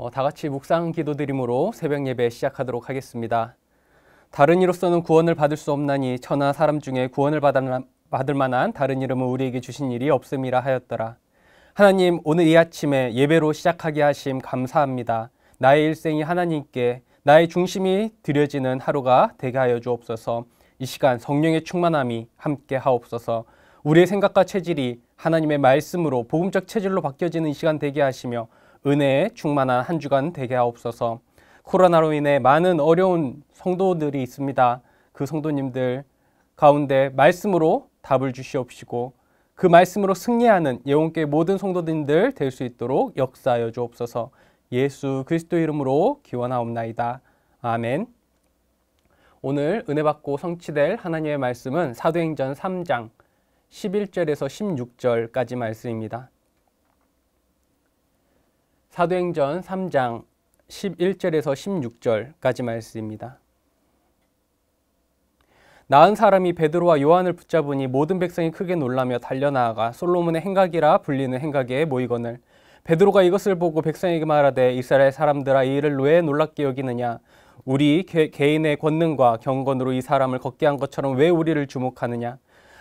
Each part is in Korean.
어, 다 같이 묵상 기도드림으로 새벽 예배 시작하도록 하겠습니다. 다른 이로서는 구원을 받을 수 없나니 천하 사람 중에 구원을 받을 만한 다른 이름을 우리에게 주신 일이 없음이라 하였더라. 하나님 오늘 이 아침에 예배로 시작하게 하심 감사합니다. 나의 일생이 하나님께 나의 중심이 드려지는 하루가 되게 하여 주옵소서. 이 시간 성령의 충만함이 함께 하옵소서. 우리의 생각과 체질이 하나님의 말씀으로 복음적 체질로 바뀌어지는 이 시간 되게 하시며 은혜에 충만한 한 주간 되게 하옵소서. 코로나로 인해 많은 어려운 성도들이 있습니다. 그 성도님들 가운데 말씀으로 답을 주시옵시고 그 말씀으로 승리하는 예원께 모든 성도님들 될 수 있도록 역사여 주옵소서. 예수 그리스도 이름으로 기원하옵나이다. 아멘. 오늘 은혜 받고 성취될 하나님의 말씀은 사도행전 3장 11절에서 16절까지 말씀입니다. 사도행전 3장 11절에서 16절까지 말씀입니다. 나은 사람이 베드로와 요한을 붙잡으니 모든 백성이 크게 놀라며 달려나아가 솔로몬의 행각이라 불리는 행각에 모이거늘 베드로가 이것을 보고 백성에게 말하되 이스라엘 사람들아 이 일을 왜 놀랍게 여기느냐 우리 개, 개인의 권능과 경건으로 이 사람을 걷게 한 것처럼 왜 우리를 주목하느냐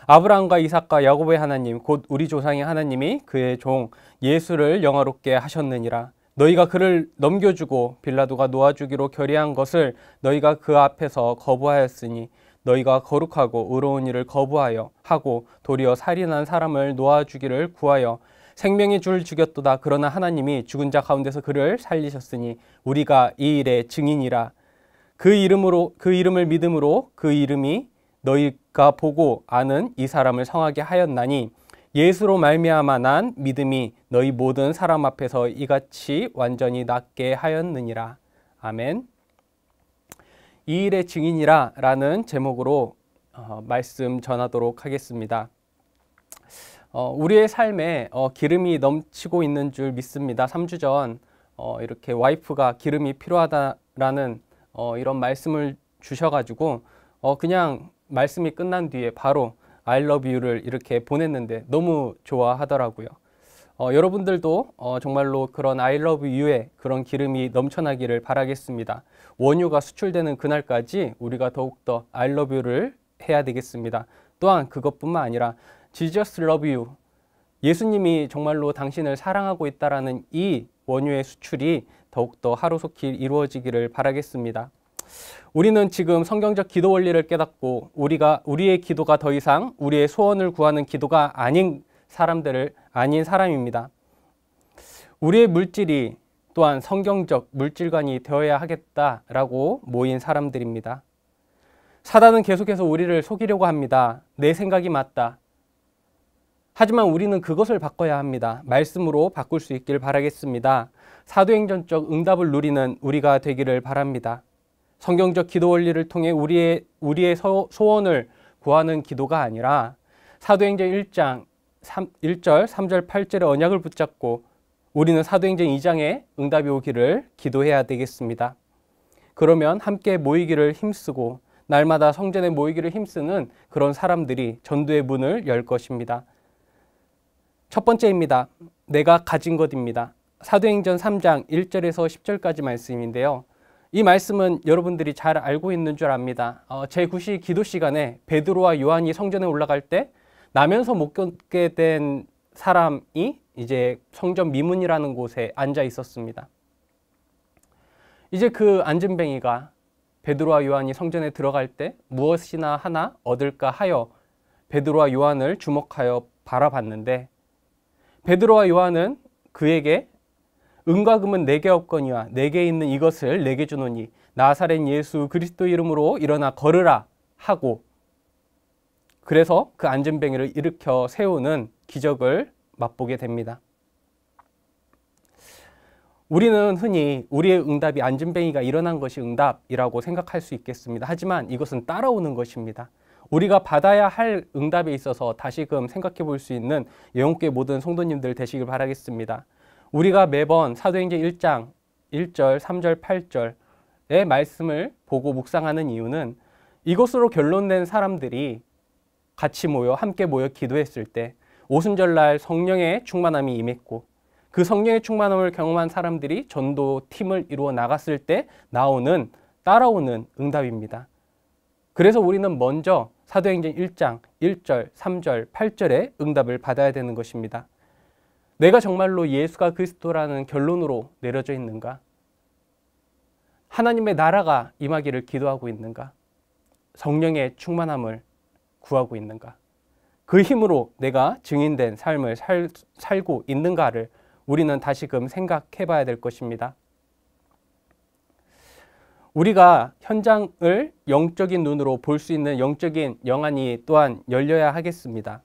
아브라함과 이삭과 야곱의 하나님 곧 우리 조상의 하나님이 그의 종 예수를 영화롭게 하셨느니라 너희가 그를 넘겨주고 빌라도가 놓아주기로 결의한 것을 너희가 그 앞에서 거부하였으니 너희가 거룩하고 의로운 일을 거부하여 하고 도리어 살인한 사람을 놓아주기를 구하여 생명의 줄 죽였도다 그러나 하나님이 죽은 자 가운데서 그를 살리셨으니 우리가 이 일의 증인이라 그 이름으로 그 이름을 믿음으로 그 이름이 너희가 보고 아는 이 사람을 성하게 하였나니 예수로 말미암아 난 믿음이 너희 모든 사람 앞에서 이같이 완전히 낫게 하였느니라. 아멘. 이 일의 증인이라 라는 제목으로 어, 말씀 전하도록 하겠습니다. 어, 우리의 삶에 어, 기름이 넘치고 있는 줄 믿습니다. 3주 전 어, 이렇게 와이프가 기름이 필요하다라는 어, 이런 말씀을 주셔가지고 어, 그냥 말씀이 끝난 뒤에 바로 I love you를 이렇게 보냈는데 너무 좋아하더라고요. 어, 여러분들도 어, 정말로 그런 I love you의 그런 기름이 넘쳐나기를 바라겠습니다. 원유가 수출되는 그날까지 우리가 더욱더 I love you를 해야 되겠습니다. 또한 그것뿐만 아니라 Jesus love you 예수님이 정말로 당신을 사랑하고 있다라는 이 원유의 수출이 더욱더 하루속히 이루어지기를 바라겠습니다. 우리는 지금 성경적 기도 원리를 깨닫고 우리가 우리의 기도가 더 이상 우리의 소원을 구하는 기도가 아닌 사람들을 아닌 사람입니다. 우리의 물질이 또한 성경적 물질관이 되어야 하겠다라고 모인 사람들입니다. 사단은 계속해서 우리를 속이려고 합니다. 내 생각이 맞다. 하지만 우리는 그것을 바꿔야 합니다. 말씀으로 바꿀 수 있길 바라겠습니다. 사도행전적 응답을 누리는 우리가 되기를 바랍니다. 성경적 기도 원리를 통해 우리의, 우리의 소, 원을 구하는 기도가 아니라 사도행전 1장 3, 1절, 3절, 8절의 언약을 붙잡고 우리는 사도행전 2장에 응답이 오기를 기도해야 되겠습니다. 그러면 함께 모이기를 힘쓰고 날마다 성전에 모이기를 힘쓰는 그런 사람들이 전도의 문을 열 것입니다. 첫 번째입니다. 내가 가진 것입니다. 사도행전 3장 1절에서 10절까지 말씀인데요. 이 말씀은 여러분들이 잘 알고 있는 줄 압니다. 어, 제9시 기도 시간에 베드로와 요한이 성전에 올라갈 때 나면서 못 겪게 된 사람이 이제 성전 미문이라는 곳에 앉아 있었습니다. 이제 그 앉은뱅이가 베드로와 요한이 성전에 들어갈 때 무엇이나 하나 얻을까 하여 베드로와 요한을 주목하여 바라봤는데 베드로와 요한은 그에게 은과 금은 내게 없거니와 내게 있는 이것을 내게 주노니 나사렛 예수 그리스도 이름으로 일어나 걸으라 하고 그래서 그 안전뱅이를 일으켜 세우는 기적을 맛보게 됩니다. 우리는 흔히 우리의 응답이 안전뱅이가 일어난 것이 응답이라고 생각할 수 있겠습니다. 하지만 이것은 따라오는 것입니다. 우리가 받아야 할 응답에 있어서 다시금 생각해 볼 수 있는 영언계 모든 성도님들 되시길 바라겠습니다. 우리가 매번 사도행전 1장 1절, 3절, 8절의 말씀을 보고 묵상하는 이유는 이것으로 결론된 사람들이 같이 모여 함께 모여 기도했을 때 오순절날 성령의 충만함이 임했고 그 성령의 충만함을 경험한 사람들이 전도 팀을 이루어 나갔을 때 나오는 따라오는 응답입니다. 그래서 우리는 먼저 사도행전 1장 1절, 3절, 8절의 응답을 받아야 되는 것입니다. 내가 정말로 예수가 그리스도라는 결론으로 내려져 있는가? 하나님의 나라가 임하기를 기도하고 있는가? 성령의 충만함을 구하고 있는가? 그 힘으로 내가 증인된 삶을 살, 살고 있는가를 우리는 다시금 생각해 봐야 될 것입니다. 우리가 현장을 영적인 눈으로 볼 수 있는 영적인 영안이 또한 열려야 하겠습니다.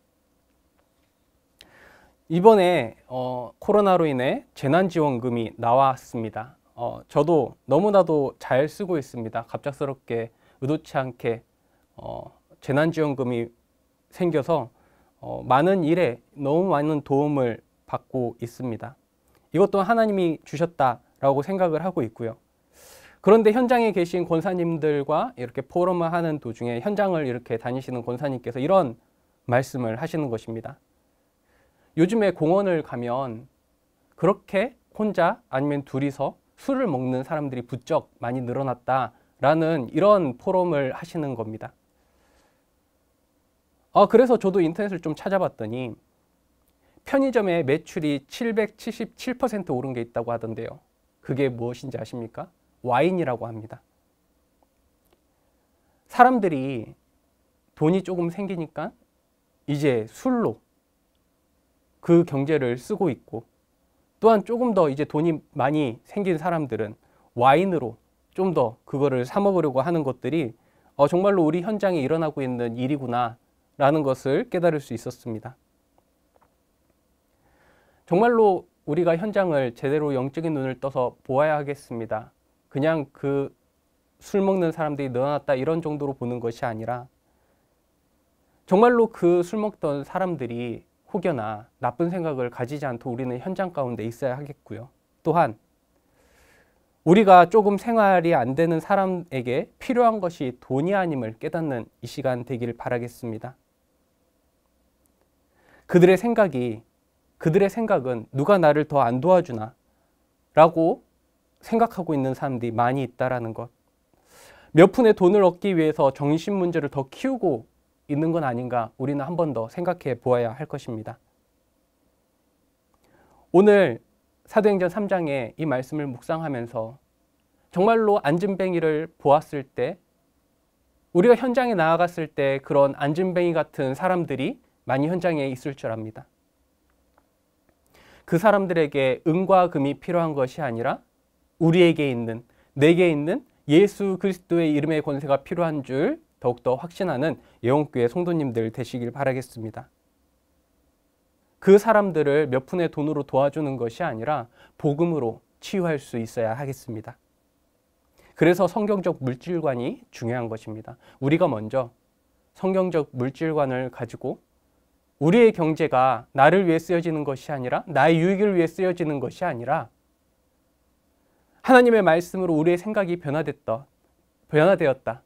이번에 어, 코로나로 인해 재난지원금이 나왔습니다. 어, 저도 너무나도 잘 쓰고 있습니다. 갑작스럽게 의도치 않게 어, 재난지원금이 생겨서 어, 많은 일에 너무 많은 도움을 받고 있습니다. 이것도 하나님이 주셨다라고 생각을 하고 있고요. 그런데 현장에 계신 권사님들과 이렇게 포럼을 하는 도중에 현장을 이렇게 다니시는 권사님께서 이런 말씀을 하시는 것입니다. 요즘에 공원을 가면 그렇게 혼자 아니면 둘이서 술을 먹는 사람들이 부쩍 많이 늘어났다라는 이런 포럼을 하시는 겁니다. 아, 그래서 저도 인터넷을 좀 찾아봤더니 편의점의 매출이 777% 오른 게 있다고 하던데요. 그게 무엇인지 아십니까? 와인이라고 합니다. 사람들이 돈이 조금 생기니까 이제 술로 그 경제를 쓰고 있고 또한 조금 더 이제 돈이 많이 생긴 사람들은 와인으로 좀 더 그거를 삼아보려고 하는 것들이 어, 정말로 우리 현장에 일어나고 있는 일이구나라는 것을 깨달을 수 있었습니다. 정말로 우리가 현장을 제대로 영적인 눈을 떠서 보아야 하겠습니다. 그냥 그 술 먹는 사람들이 늘어났다 이런 정도로 보는 것이 아니라 정말로 그 술 먹던 사람들이 혹여나 나쁜 생각을 가지지 않고 우리는 현장 가운데 있어야 하겠고요. 또한 우리가 조금 생활이 안 되는 사람에게 필요한 것이 돈이 아님을 깨닫는 이 시간 되기를 바라겠습니다. 그들의 생각이 그들의 생각은 누가 나를 더 안 도와주나 라고 생각하고 있는 사람들이 많이 있다라는 것. 몇 푼의 돈을 얻기 위해서 정신 문제를 더 키우고 있는 건 아닌가 우리는 한 번 더 생각해 보아야 할 것입니다. 오늘 사도행전 3장에 이 말씀을 묵상하면서 정말로 앉은뱅이를 보았을 때 우리가 현장에 나아갔을 때 그런 앉은뱅이 같은 사람들이 많이 현장에 있을 줄 압니다. 그 사람들에게 은과 금이 필요한 것이 아니라 우리에게 있는 내게 있는 예수 그리스도의 이름의 권세가 필요한 줄 더욱더 확신하는 예원교회 성도님들 되시길 바라겠습니다. 그 사람들을 몇 푼의 돈으로 도와주는 것이 아니라 복음으로 치유할 수 있어야 하겠습니다. 그래서 성경적 물질관이 중요한 것입니다. 우리가 먼저 성경적 물질관을 가지고 우리의 경제가 나를 위해 쓰여지는 것이 아니라 나의 유익을 위해 쓰여지는 것이 아니라 하나님의 말씀으로 우리의 생각이 변화됐다, 변화되었다.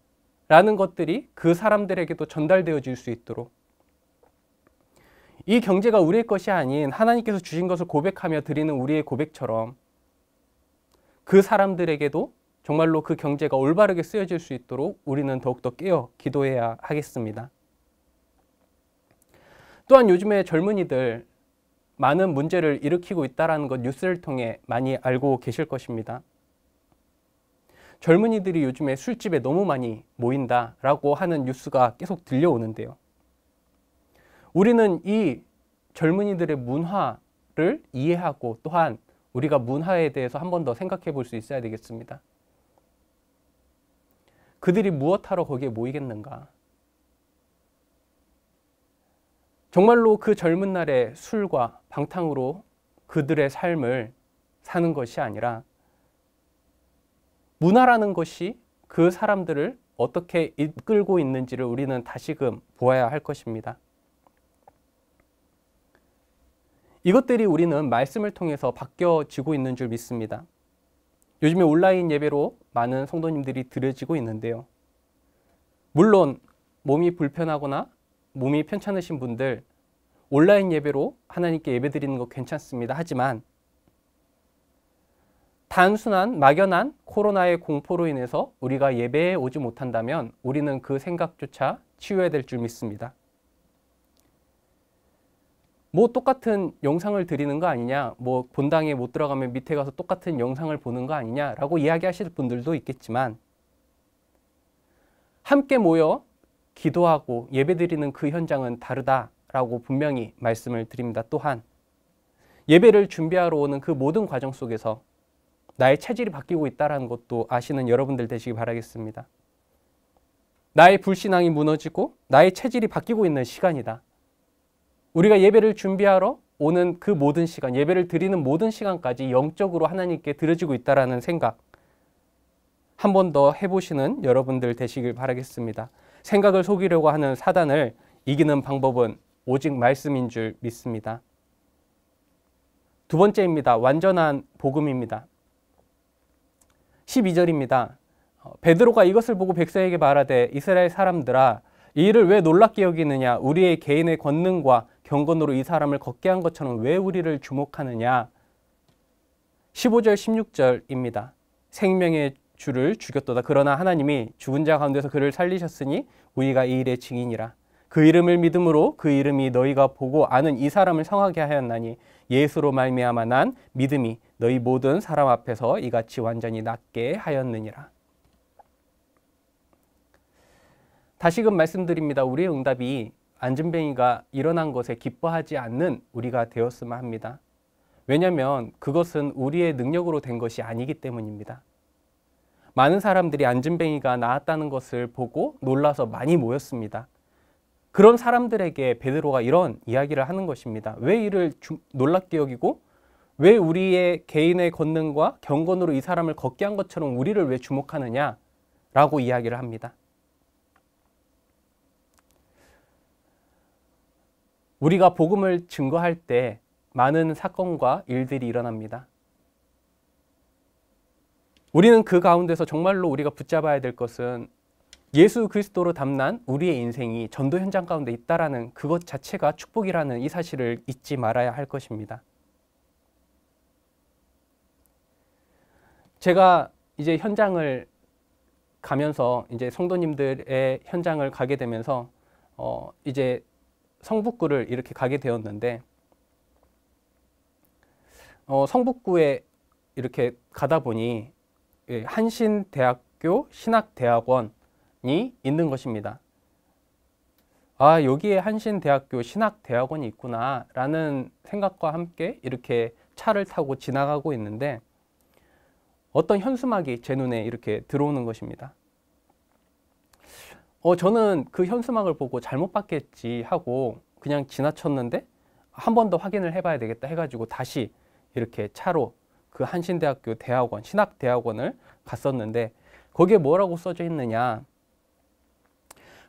라는 것들이 그 사람들에게도 전달되어질 수 있도록 이 경제가 우리의 것이 아닌 하나님께서 주신 것을 고백하며 드리는 우리의 고백처럼 그 사람들에게도 정말로 그 경제가 올바르게 쓰여질 수 있도록 우리는 더욱더 깨어 기도해야 하겠습니다. 또한 요즘에 젊은이들 많은 문제를 일으키고 있다는 것 뉴스를 통해 많이 알고 계실 것입니다. 젊은이들이 요즘에 술집에 너무 많이 모인다라고 하는 뉴스가 계속 들려오는데요. 우리는 이 젊은이들의 문화를 이해하고 또한 우리가 문화에 대해서 한 번 더 생각해 볼 수 있어야 되겠습니다. 그들이 무엇하러 거기에 모이겠는가? 정말로 그 젊은 날의 술과 방탕으로 그들의 삶을 사는 것이 아니라 문화라는 것이 그 사람들을 어떻게 이끌고 있는지를 우리는 다시금 보아야 할 것입니다. 이것들이 우리는 말씀을 통해서 바뀌어지고 있는 줄 믿습니다. 요즘에 온라인 예배로 많은 성도님들이 들여지고 있는데요. 물론 몸이 불편하거나 몸이 편찮으신 분들 온라인 예배로 하나님께 예배 드리는 거 괜찮습니다. 하지만 단순한 막연한 코로나의 공포로 인해서 우리가 예배에 오지 못한다면 우리는 그 생각조차 치유해야 될 줄 믿습니다. 뭐 똑같은 영상을 드리는 거 아니냐, 뭐 본당에 못 들어가면 밑에 가서 똑같은 영상을 보는 거 아니냐라고 이야기하실 분들도 있겠지만 함께 모여 기도하고 예배드리는 그 현장은 다르다라고 분명히 말씀을 드립니다. 또한 예배를 준비하러 오는 그 모든 과정 속에서 나의 체질이 바뀌고 있다는 것도 아시는 여러분들 되시기 바라겠습니다. 나의 불신앙이 무너지고 나의 체질이 바뀌고 있는 시간이다. 우리가 예배를 준비하러 오는 그 모든 시간, 예배를 드리는 모든 시간까지 영적으로 하나님께 드려지고 있다라는 생각 한 번 더 해보시는 여러분들 되시길 바라겠습니다. 생각을 속이려고 하는 사단을 이기는 방법은 오직 말씀인 줄 믿습니다. 두 번째입니다. 완전한 복음입니다. 12절입니다. 어, 베드로가 이것을 보고 백성에게 말하되 이스라엘 사람들아 이 일을 왜 놀랍게 여기느냐 우리의 개인의 권능과 경건으로 이 사람을 걷게 한 것처럼 왜 우리를 주목하느냐 15절 16절입니다. 생명의 주를 죽였도다 그러나 하나님이 죽은 자 가운데서 그를 살리셨으니 우리가 이 일의 증인이라 그 이름을 믿음으로 그 이름이 너희가 보고 아는 이 사람을 성하게 하였나니 예수로 말미암아 난 믿음이 너희 모든 사람 앞에서 이같이 완전히 낫게 하였느니라. 다시금 말씀드립니다. 우리의 응답이 안진뱅이가 일어난 것에 기뻐하지 않는 우리가 되었으면 합니다. 왜냐하면 그것은 우리의 능력으로 된 것이 아니기 때문입니다. 많은 사람들이 안진뱅이가 나았다는 것을 보고 놀라서 많이 모였습니다. 그런 사람들에게 베드로가 이런 이야기를 하는 것입니다. 왜 이를 주, 놀랍게 여기고 왜 우리의 개인의 권능과 경건으로 이 사람을 걷게 한 것처럼 우리를 왜 주목하느냐? 라고 이야기를 합니다. 우리가 복음을 증거할 때 많은 사건과 일들이 일어납니다. 우리는 그 가운데서 정말로 우리가 붙잡아야 될 것은 예수 그리스도로 담난 우리의 인생이 전도 현장 가운데 있다라는 그것 자체가 축복이라는 이 사실을 잊지 말아야 할 것입니다. 제가 이제 현장을 가면서 이제 성도님들의 현장을 가게 되면서 어 이제 성북구를 이렇게 가게 되었는데 어 성북구에 이렇게 가다 보니 예, 한신대학교 신학대학원이 있는 것입니다. 아 여기에 한신대학교 신학대학원이 있구나 라는 생각과 함께 이렇게 차를 타고 지나가고 있는데 어떤 현수막이 제 눈에 이렇게 들어오는 것입니다. 어, 저는 그 현수막을 보고 잘못 봤겠지 하고 그냥 지나쳤는데 한 번 더 확인을 해봐야 되겠다 해가지고 다시 이렇게 차로 그 한신대학교 대학원, 신학대학원을 갔었는데 거기에 뭐라고 써져 있느냐.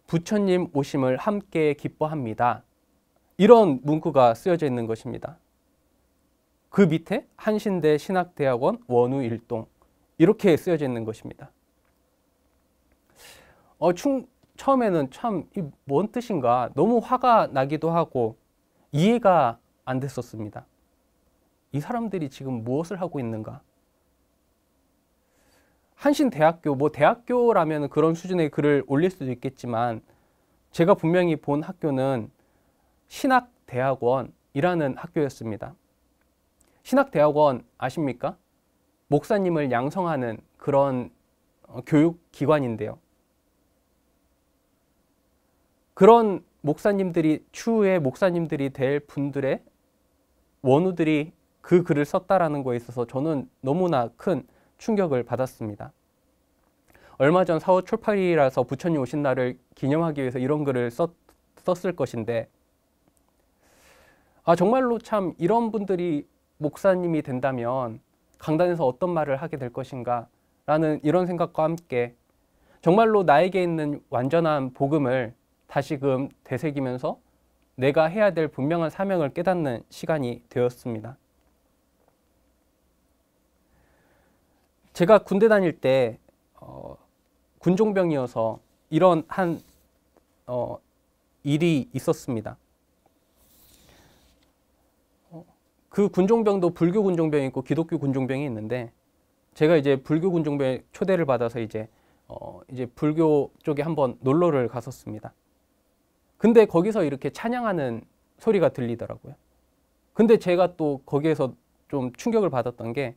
부처님 오심을 함께 기뻐합니다. 이런 문구가 쓰여져 있는 것입니다. 그 밑에 한신대 신학대학원 원우일동 이렇게 쓰여져 있는 것입니다. 어, 충, 처음에는 참뭔 뜻인가 너무 화가 나기도 하고 이해가 안 됐었습니다. 이 사람들이 지금 무엇을 하고 있는가? 한신대학교, 뭐 대학교라면 그런 수준의 글을 올릴 수도 있겠지만 제가 분명히 본 학교는 신학대학원이라는 학교였습니다. 신학대학원 아십니까? 목사님을 양성하는 그런 어, 교육기관인데요. 그런 목사님들이 추후에 목사님들이 될 분들의 원우들이 그 글을 썼다라는 거에 있어서 저는 너무나 큰 충격을 받았습니다. 얼마 전 4월 초팔이라서 부처님 오신 날을 기념하기 위해서 이런 글을 썼, 썼을 것인데 아 정말로 참 이런 분들이 목사님이 된다면 강단에서 어떤 말을 하게 될 것인가 라는 이런 생각과 함께 정말로 나에게 있는 완전한 복음을 다시금 되새기면서 내가 해야 될 분명한 사명을 깨닫는 시간이 되었습니다. 제가 군대 다닐 때 어, 군종병이어서 이런 한 어, 일이 있었습니다. 그 군종병도 불교 군종병이 있고 기독교 군종병이 있는데 제가 이제 불교 군종병에 초대를 받아서 이제 어 이제 불교 쪽에 한번 놀러를 갔었습니다. 근데 거기서 이렇게 찬양하는 소리가 들리더라고요. 근데 제가 또 거기에서 좀 충격을 받았던 게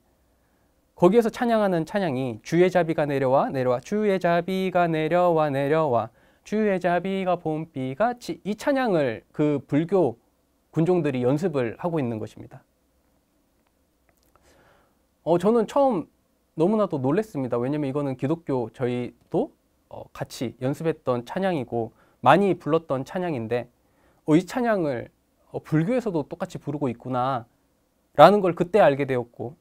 거기에서 찬양하는 찬양이 주의 자비가 내려와 내려와 주의 자비가 내려와 내려와 주의 자비가 봄비같이 이 찬양을 그 불교 군종들이 연습을 하고 있는 것입니다. 어, 저는 처음 너무나도 놀랬습니다. 왜냐면 이거는 기독교 저희도 어, 같이 연습했던 찬양이고 많이 불렀던 찬양인데 어, 이 찬양을 어, 불교에서도 똑같이 부르고 있구나 라는 걸 그때 알게 되었고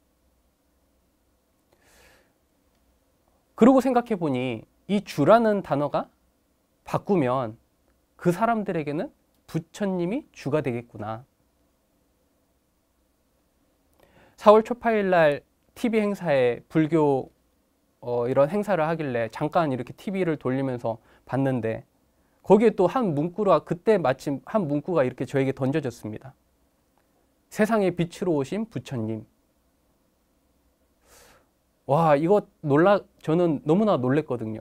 그러고 생각해 보니 이 주라는 단어가 바꾸면 그 사람들에게는 부처님이 주가 되겠구나. 4월 초파일 날 TV 행사에 불교 어, 이런 행사를 하길래 잠깐 이렇게 TV를 돌리면서 봤는데 거기에 또 한 문구가 그때 마침 한 문구가 이렇게 저에게 던져졌습니다. 세상의 빛으로 오신 부처님. 와 이거 놀라 저는 너무나 놀랬거든요.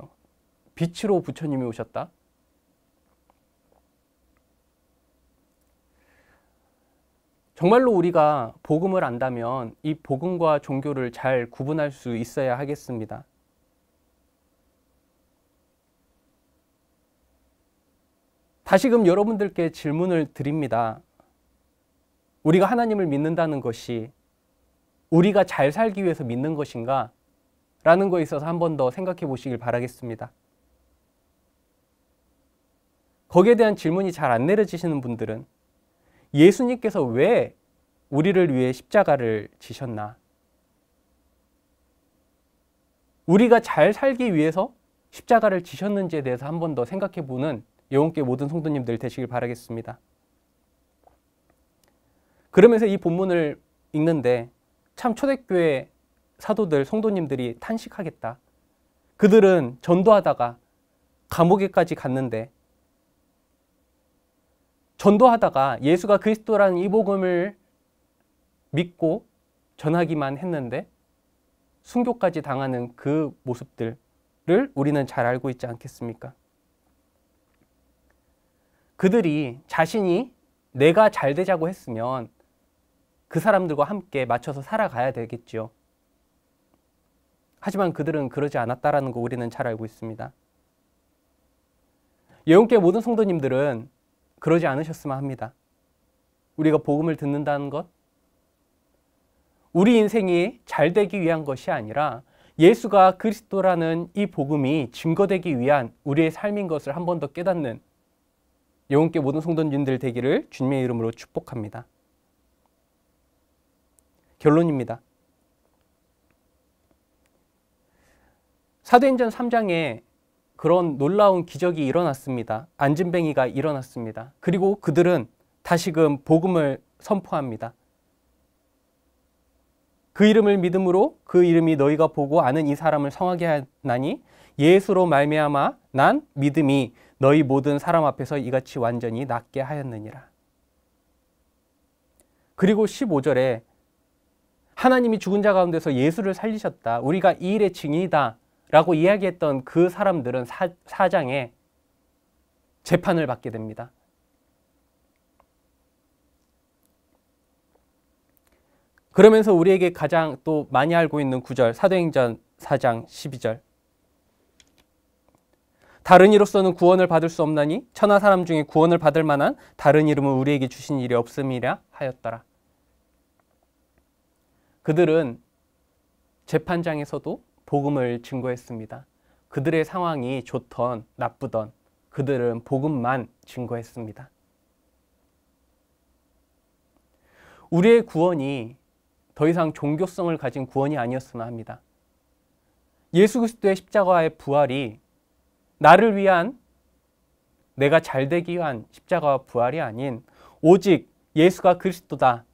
빛으로 부처님이 오셨다. 정말로 우리가 복음을 안다면 이 복음과 종교를 잘 구분할 수 있어야 하겠습니다. 다시금 여러분들께 질문을 드립니다. 우리가 하나님을 믿는다는 것이 우리가 잘 살기 위해서 믿는 것인가? 라는 거에 있어서 한 번 더 생각해 보시길 바라겠습니다. 거기에 대한 질문이 잘 안 내려지시는 분들은 예수님께서 왜 우리를 위해 십자가를 지셨나? 우리가 잘 살기 위해서 십자가를 지셨는지에 대해서 한 번 더 생각해 보는 영혼께 모든 성도님들 되시길 바라겠습니다. 그러면서 이 본문을 읽는데 참 초대교회 사도들, 성도님들이 탄식하겠다. 그들은 전도하다가 감옥에까지 갔는데 전도하다가 예수가 그리스도라는 이 복음을 믿고 전하기만 했는데 순교까지 당하는 그 모습들을 우리는 잘 알고 있지 않겠습니까? 그들이 자신이 내가 잘 되자고 했으면 그 사람들과 함께 맞춰서 살아가야 되겠지요. 하지만 그들은 그러지 않았다라는 거 우리는 잘 알고 있습니다. 예언계 모든 성도님들은 그러지 않으셨으면 합니다. 우리가 복음을 듣는다는 것, 우리 인생이 잘 되기 위한 것이 아니라 예수가 그리스도라는 이 복음이 증거되기 위한 우리의 삶인 것을 한 번 더 깨닫는 영혼께 모든 성도님들 되기를 주님의 이름으로 축복합니다. 결론입니다. 사도행전 3장에 그런 놀라운 기적이 일어났습니다. 안진뱅이가 일어났습니다. 그리고 그들은 다시금 복음을 선포합니다. 그 이름을 믿음으로 그 이름이 너희가 보고 아는 이 사람을 성하게 하나니 예수로 말미암아 난 믿음이 너희 모든 사람 앞에서 이같이 완전히 낫게 하였느니라. 그리고 15절에 하나님이 죽은 자 가운데서 예수를 살리셨다. 우리가 이 일의 증인이다. 라고 이야기했던 그 사람들은 사, 사장에 재판을 받게 됩니다. 그러면서 우리에게 가장 또 많이 알고 있는 구절 사도행전 4장 12절 다른 이로서는 구원을 받을 수 없나니 천하 사람 중에 구원을 받을 만한 다른 이름을 우리에게 주신 일이 없음이라 하였더라. 그들은 재판장에서도 복음을 증거했습니다. 그들의 상황이 좋던 나쁘던 그들은 복음만 증거했습니다. 우리의 구원이 더 이상 종교성을 가진 구원이 아니었으나 합니다. 예수 그리스도의 십자가의 부활이 나를 위한 내가 잘 되기 위한 십자가와 부활이 아닌 오직 예수가 그리스도다.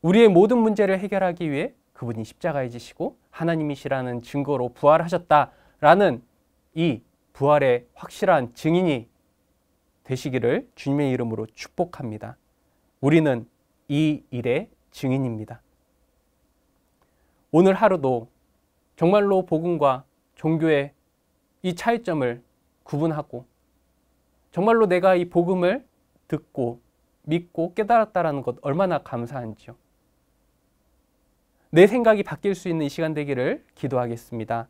우리의 모든 문제를 해결하기 위해 그분이 십자가에 지시고 하나님이시라는 증거로 부활하셨다라는 이 부활의 확실한 증인이 되시기를 주님의 이름으로 축복합니다. 우리는 이 일의 증인입니다. 오늘 하루도 정말로 복음과 종교의 이 차이점을 구분하고 정말로 내가 이 복음을 듣고 믿고 깨달았다라는 것 얼마나 감사한지요. 내 생각이 바뀔 수 있는 이 시간 되기를 기도하겠습니다.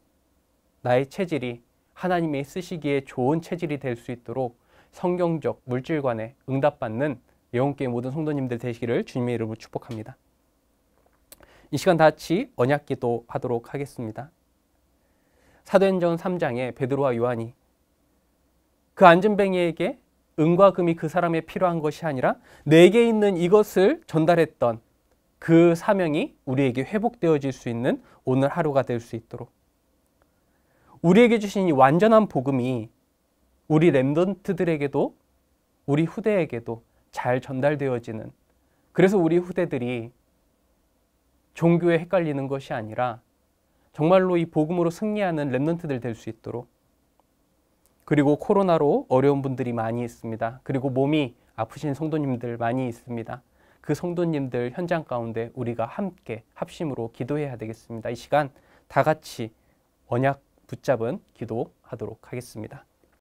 나의 체질이 하나님이 쓰시기에 좋은 체질이 될 수 있도록 성경적 물질관에 응답받는 예원교회 모든 성도님들 되시기를 주님의 이름으로 축복합니다. 이 시간 다 같이 언약 기도하도록 하겠습니다. 사도행전 3장에 베드로와 요한이 그 안진뱅이에게 은과 금이 그 사람의 필요한 것이 아니라 내게 있는 이것을 전달했던 그 사명이 우리에게 회복되어질 수 있는 오늘 하루가 될 수 있도록 우리에게 주신 이 완전한 복음이 우리 렘던트들에게도 우리 후대에게도 잘 전달되어지는 그래서 우리 후대들이 종교에 헷갈리는 것이 아니라 정말로 이 복음으로 승리하는 렘넌트들 될 수 있도록 그리고 코로나로 어려운 분들이 많이 있습니다. 그리고 몸이 아프신 성도님들 많이 있습니다. 그 성도님들 현장 가운데 우리가 함께 합심으로 기도해야 되겠습니다. 이 시간 다 같이 언약 붙잡은 기도하도록 하겠습니다.